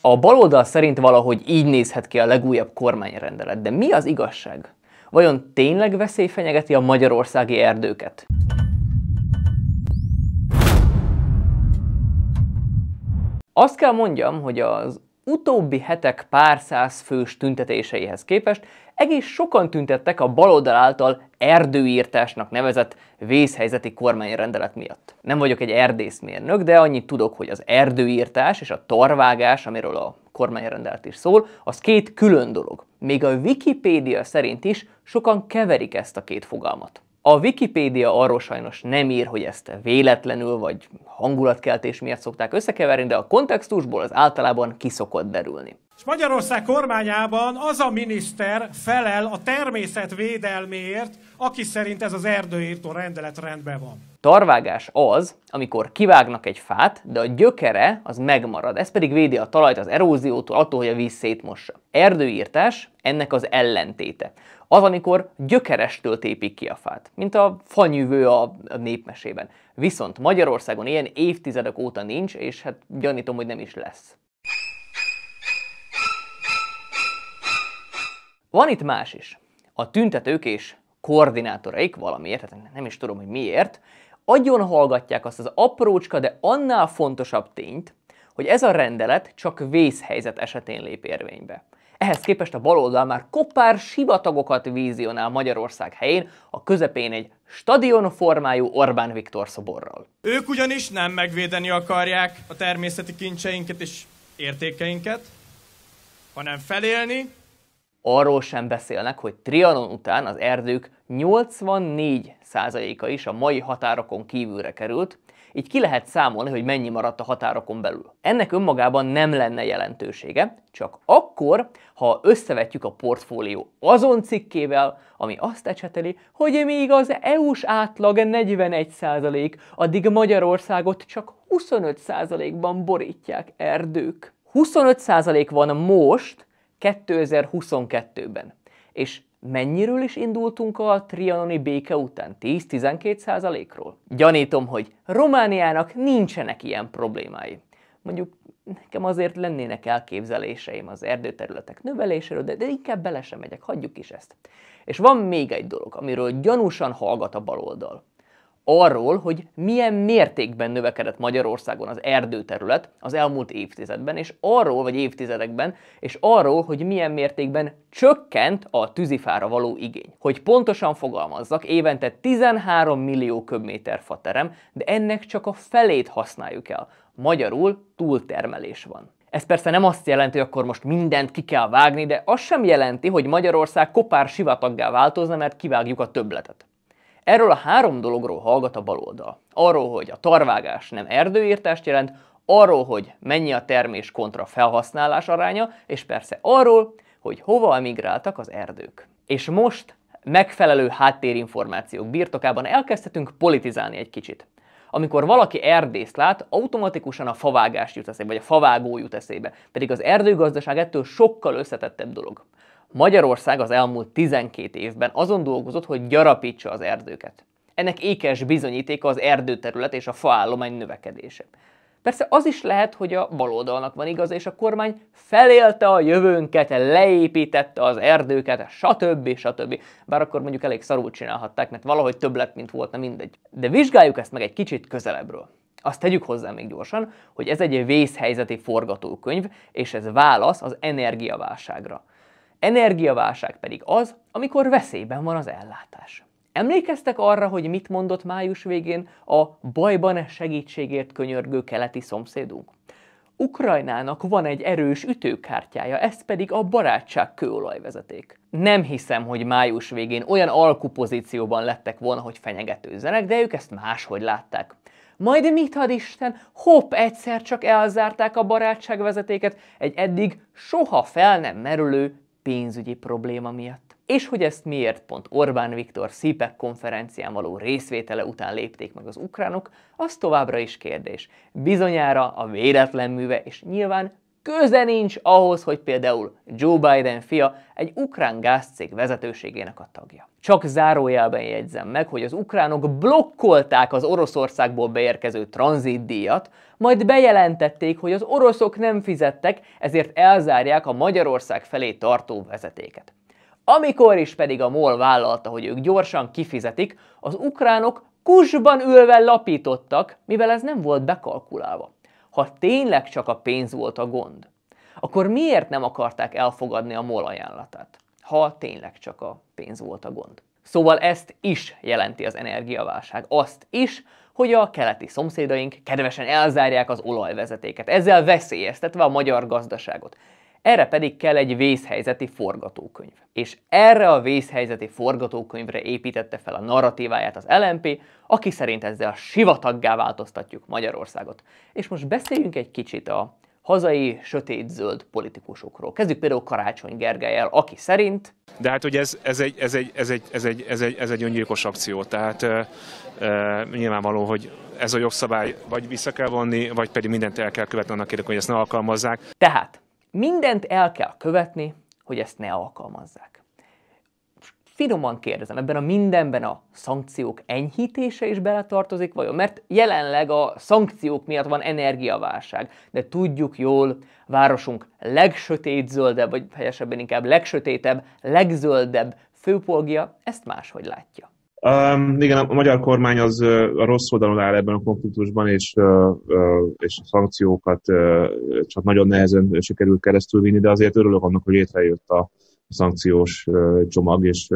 A baloldal szerint valahogy így nézhet ki a legújabb kormányrendelet, de mi az igazság? Vajon tényleg veszély fenyegeti a magyarországi erdőket? Azt kell mondjam, hogy az utóbbi hetek pár száz fős tüntetéseihez képest egész sokan tüntettek a baloldal által erdőírtásnak nevezett vészhelyzeti kormányrendelet miatt. Nem vagyok egy erdészmérnök, de annyit tudok, hogy az erdőírtás és a tarvágás, amiről a kormányrendelet is szól, az két külön dolog. Még a Wikipédia szerint is sokan keverik ezt a két fogalmat. A Wikipédia arról sajnos nem ír, hogy ezt véletlenül vagy hangulatkeltés miatt szokták összekeverni, de a kontextusból az általában kiszokott derülni. És Magyarország kormányában az a miniszter felel a természet védelméért, aki szerint ez az erdőírtó rendelet rendben van. Tarvágás az, amikor kivágnak egy fát, de a gyökere az megmarad, ez pedig védi a talajt az eróziótól, attól, hogy a víz szétmossa. Erdőírtás ennek az ellentéte. Az, amikor gyökerestől tépik ki a fát, mint a fanyűvő a népmesében. Viszont Magyarországon ilyen évtizedek óta nincs, és hát gyanítom, hogy nem is lesz. Van itt más is. A tüntetők és koordinátoraik valamiért, tehát nem is tudom, hogy miért, agyon hallgatják azt az aprócska, de annál fontosabb tényt, hogy ez a rendelet csak vészhelyzet esetén lép érvénybe. Ehhez képest a baloldal már kopár sivatagokat vízionál Magyarország helyén, a közepén egy stadion formájú Orbán Viktor szoborral. Ők ugyanis nem megvédeni akarják a természeti kincseinket és értékeinket, hanem felélni Arról sem beszélnek, hogy Trianon után az erdők 84%-a is a mai határokon kívülre került, így ki lehet számolni, hogy mennyi maradt a határokon belül. Ennek önmagában nem lenne jelentősége, csak akkor, ha összevetjük a portfólió azon cikkével, ami azt ecseteli, hogy még az EU-s átlag 41%, addig Magyarországot csak 25%-ban borítják erdők. 25% van most, 2022-ben. És mennyiről is indultunk a trianoni béke után? 10-12 százalékról? Gyanítom, hogy Romániának nincsenek ilyen problémái. Mondjuk nekem azért lennének elképzeléseim az erdőterületek növeléséről, de, de inkább bele sem megyek, hagyjuk is ezt. És van még egy dolog, amiről gyanúsan hallgat a baloldal arról, hogy milyen mértékben növekedett Magyarországon az erdőterület az elmúlt évtizedben, és arról, vagy évtizedekben, és arról, hogy milyen mértékben csökkent a tűzifára való igény. Hogy pontosan fogalmazzak, évente 13 millió köbméter terem, de ennek csak a felét használjuk el. Magyarul túltermelés van. Ez persze nem azt jelenti, hogy akkor most mindent ki kell vágni, de az sem jelenti, hogy Magyarország kopár sivataggá változna, mert kivágjuk a töbletet. Erről a három dologról hallgat a baloldal. Arról, hogy a tarvágás nem erdőírtást jelent, arról, hogy mennyi a termés kontra felhasználás aránya, és persze arról, hogy hova emigráltak az erdők. És most megfelelő háttérinformációk birtokában elkezdhetünk politizálni egy kicsit. Amikor valaki erdészt lát, automatikusan a favágás jut eszébe, vagy a favágó jut eszébe, pedig az erdőgazdaság ettől sokkal összetettebb dolog. Magyarország az elmúlt 12 évben azon dolgozott, hogy gyarapítsa az erdőket. Ennek ékes bizonyítéka az erdőterület és a faállomány növekedése. Persze az is lehet, hogy a baloldalnak van igaza, és a kormány felélte a jövőnket, leépítette az erdőket, stb. stb. Bár akkor mondjuk elég szarul csinálhatták, mert valahogy több lett, mint volt, nem mindegy. De vizsgáljuk ezt meg egy kicsit közelebbről. Azt tegyük hozzá még gyorsan, hogy ez egy vészhelyzeti forgatókönyv, és ez válasz az energiaválságra. Energiaválság pedig az, amikor veszélyben van az ellátás. Emlékeztek arra, hogy mit mondott május végén a bajban e segítségért könyörgő keleti szomszédunk? Ukrajnának van egy erős ütőkártyája, ez pedig a barátság kőolajvezeték. Nem hiszem, hogy május végén olyan alkupozícióban lettek volna, hogy fenyegetőzzenek, de ők ezt máshogy látták. Majd mit ad Isten, hopp egyszer csak elzárták a barátságvezetéket egy eddig soha fel nem merülő pénzügyi probléma miatt. És hogy ezt miért pont Orbán Viktor szípek konferencián való részvétele után lépték meg az ukránok, az továbbra is kérdés. Bizonyára a véletlen műve és nyilván köze nincs ahhoz, hogy például Joe Biden fia egy ukrán gázcég vezetőségének a tagja. Csak zárójelben jegyzem meg, hogy az ukránok blokkolták az Oroszországból beérkező tranzitdíjat, majd bejelentették, hogy az oroszok nem fizettek, ezért elzárják a Magyarország felé tartó vezetéket. Amikor is pedig a MOL vállalta, hogy ők gyorsan kifizetik, az ukránok kusban ülve lapítottak, mivel ez nem volt bekalkulálva ha tényleg csak a pénz volt a gond, akkor miért nem akarták elfogadni a MOL ajánlatát, ha tényleg csak a pénz volt a gond? Szóval ezt is jelenti az energiaválság. Azt is, hogy a keleti szomszédaink kedvesen elzárják az olajvezetéket, ezzel veszélyeztetve a magyar gazdaságot. Erre pedig kell egy vészhelyzeti forgatókönyv. És erre a vészhelyzeti forgatókönyvre építette fel a narratíváját az LMP, aki szerint ezzel a sivataggá változtatjuk Magyarországot. És most beszéljünk egy kicsit a hazai sötét-zöld politikusokról. Kezdjük például Karácsony Gergelyel, aki szerint... De hát ugye ez, ez, egy, ez, egy, ez, egy, ez, egy, ez, egy, ez egy öngyilkos akció, tehát e, e, nyilvánvaló, hogy ez a jogszabály vagy vissza kell vonni, vagy pedig mindent el kell követni annak érdekében, hogy ezt ne alkalmazzák. Tehát Mindent el kell követni, hogy ezt ne alkalmazzák. Finoman kérdezem, ebben a mindenben a szankciók enyhítése is beletartozik vajon? Mert jelenleg a szankciók miatt van energiaválság, de tudjuk jól, városunk zöldebb, vagy helyesebben inkább legsötétebb, legzöldebb főpolgia ezt máshogy látja. Um, igen, a magyar kormány az a rossz oldalon áll ebben a konfliktusban, és, és a szankciókat csak nagyon nehezen sikerült vinni, de azért örülök annak, hogy létrejött a szankciós csomag, és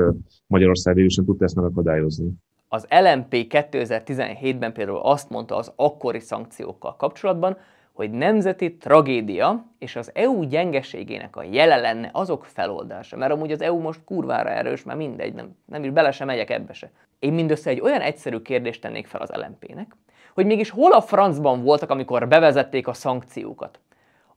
Magyarország végül sem tudta ezt megakadályozni. Az LMP 2017-ben például azt mondta az akkori szankciókkal kapcsolatban, hogy nemzeti tragédia és az EU gyengeségének a jele lenne azok feloldása. Mert amúgy az EU most kurvára erős, már mindegy, nem, nem is bele sem megyek ebbe se. Én mindössze egy olyan egyszerű kérdést tennék fel az LMP-nek, hogy mégis hol a francban voltak, amikor bevezették a szankciókat?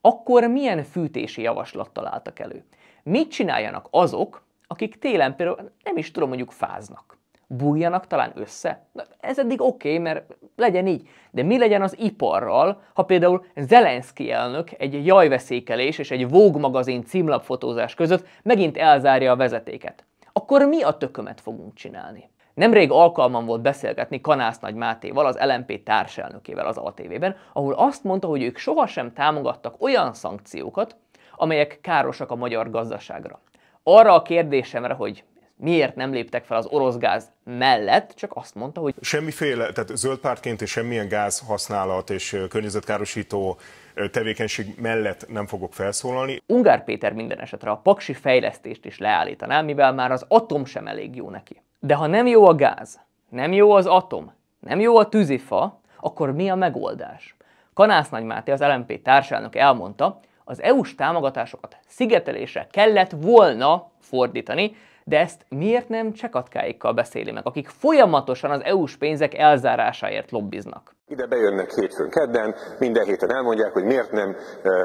Akkor milyen fűtési javaslattal álltak elő? Mit csináljanak azok, akik télen például nem is tudom, mondjuk fáznak? bújjanak talán össze? Na, ez eddig oké, okay, mert legyen így. De mi legyen az iparral, ha például Zelenszky elnök egy jajveszékelés és egy Vogue magazin címlapfotózás között megint elzárja a vezetéket? Akkor mi a tökömet fogunk csinálni? Nemrég alkalmam volt beszélgetni Kanász Nagy Mátéval, az LMP társelnökével az ATV-ben, ahol azt mondta, hogy ők sohasem támogattak olyan szankciókat, amelyek károsak a magyar gazdaságra. Arra a kérdésemre, hogy miért nem léptek fel az orosz gáz mellett, csak azt mondta, hogy semmiféle, tehát zöldpártként és semmilyen gáz használat és környezetkárosító tevékenység mellett nem fogok felszólalni. Ungár Péter minden esetre a paksi fejlesztést is leállítaná, mivel már az atom sem elég jó neki. De ha nem jó a gáz, nem jó az atom, nem jó a tűzifa, akkor mi a megoldás? Kanász Nagy Máté, az LMP társelnök elmondta, az EU-s támogatásokat szigetelésre kellett volna fordítani, de ezt miért nem csekatkáikkal beszéli meg, akik folyamatosan az EU-s pénzek elzárásáért lobbiznak? Ide bejönnek hétfőn, kedden, minden héten elmondják, hogy miért nem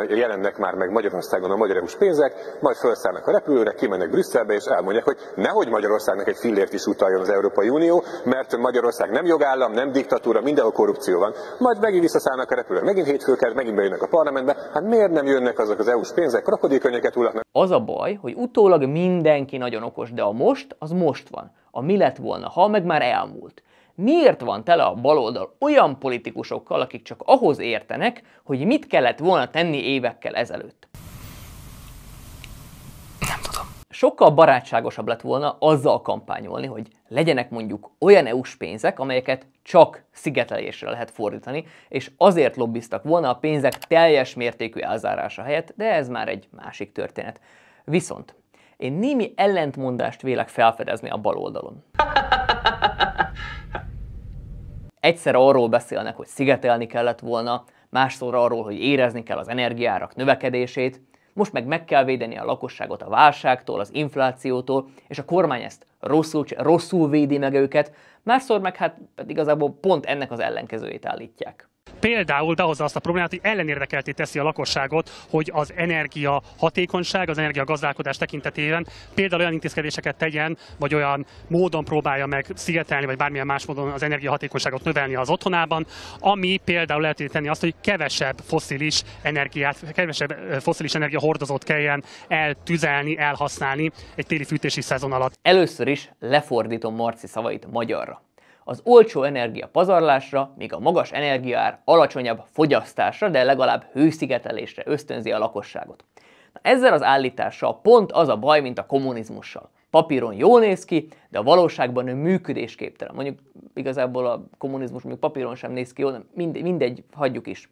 jelennek már meg Magyarországon a magyar eu pénzek, majd felszállnak a repülőre, kimennek Brüsszelbe, és elmondják, hogy nehogy Magyarországnak egy fillért is utaljon az Európai Unió, mert Magyarország nem jogállam, nem diktatúra, mindenhol korrupció van. Majd megint visszaszállnak a repülőre, megint hétfőn kedden, megint bejönnek a parlamentbe, hát miért nem jönnek azok az EU-s pénzek, krokodilkönyöket hullatnak. Az a baj, hogy utólag mindenki nagyon okos, de a most, az most van. A mi lett volna, ha meg már elmúlt miért van tele a baloldal olyan politikusokkal, akik csak ahhoz értenek, hogy mit kellett volna tenni évekkel ezelőtt? Nem tudom. Sokkal barátságosabb lett volna azzal kampányolni, hogy legyenek mondjuk olyan EU-s pénzek, amelyeket csak szigetelésre lehet fordítani, és azért lobbiztak volna a pénzek teljes mértékű elzárása helyett, de ez már egy másik történet. Viszont én némi ellentmondást vélek felfedezni a baloldalon. Egyszer arról beszélnek, hogy szigetelni kellett volna, másszor arról, hogy érezni kell az energiárak növekedését, most meg meg kell védeni a lakosságot a válságtól, az inflációtól, és a kormány ezt rosszul, rosszul védi meg őket, másszor meg hát, hát igazából pont ennek az ellenkezőjét állítják. Például behozza azt a problémát, hogy ellenérdekelté teszi a lakosságot, hogy az energia hatékonyság, az energia gazdálkodás tekintetében például olyan intézkedéseket tegyen, vagy olyan módon próbálja meg szigetelni, vagy bármilyen más módon az energia hatékonyságot növelni az otthonában, ami például lehet tenni azt, hogy kevesebb foszilis energiát, kevesebb foszilis energiahordozót kelljen eltüzelni, elhasználni egy téli fűtési szezon alatt. Először is lefordítom Marci szavait magyarra az olcsó energia pazarlásra, míg a magas energiaár alacsonyabb fogyasztásra, de legalább hőszigetelésre ösztönzi a lakosságot. Na, ezzel az állítással pont az a baj, mint a kommunizmussal. Papíron jól néz ki, de a valóságban ő működésképtelen. Mondjuk igazából a kommunizmus még papíron sem néz ki jól, de mindegy, mindegy, hagyjuk is.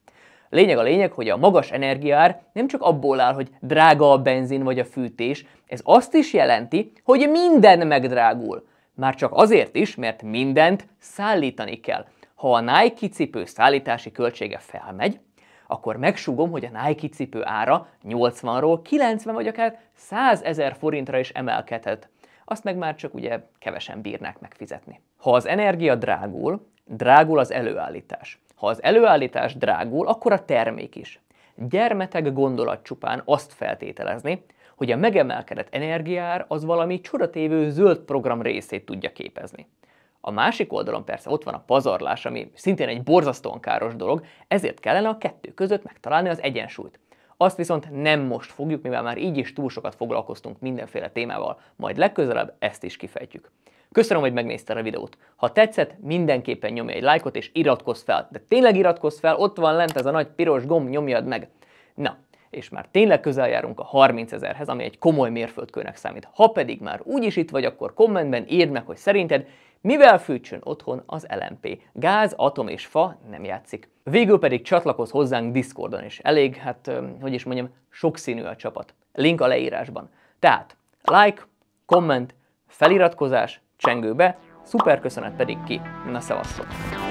Lényeg a lényeg, hogy a magas energiaár nem csak abból áll, hogy drága a benzin vagy a fűtés, ez azt is jelenti, hogy minden megdrágul. Már csak azért is, mert mindent szállítani kell. Ha a Nike cipő szállítási költsége felmegy, akkor megsúgom, hogy a Nike cipő ára 80-ról 90 vagy akár 100 ezer forintra is emelkedhet. Azt meg már csak ugye kevesen bírnák megfizetni. Ha az energia drágul, drágul az előállítás. Ha az előállítás drágul, akkor a termék is. Gyermetek gondolat csupán azt feltételezni, hogy a megemelkedett energiár az valami csodatévő zöld program részét tudja képezni. A másik oldalon persze ott van a pazarlás, ami szintén egy borzasztóan káros dolog, ezért kellene a kettő között megtalálni az egyensúlyt. Azt viszont nem most fogjuk, mivel már így is túl sokat foglalkoztunk mindenféle témával, majd legközelebb ezt is kifejtjük. Köszönöm, hogy megnézted a videót. Ha tetszett, mindenképpen nyomj egy lájkot és iratkozz fel. De tényleg iratkozz fel, ott van lent ez a nagy piros gomb, nyomjad meg. Na, és már tényleg közel járunk a 30 ezerhez, ami egy komoly mérföldkőnek számít. Ha pedig már úgyis itt vagy, akkor kommentben írd meg, hogy szerinted mivel fűtsön otthon az LMP. Gáz, atom és fa nem játszik. Végül pedig csatlakoz hozzánk Discordon is. Elég, hát, hogy is mondjam, sokszínű a csapat. Link a leírásban. Tehát like, komment, feliratkozás, csengőbe, szuper köszönet pedig ki. Na szevasztok!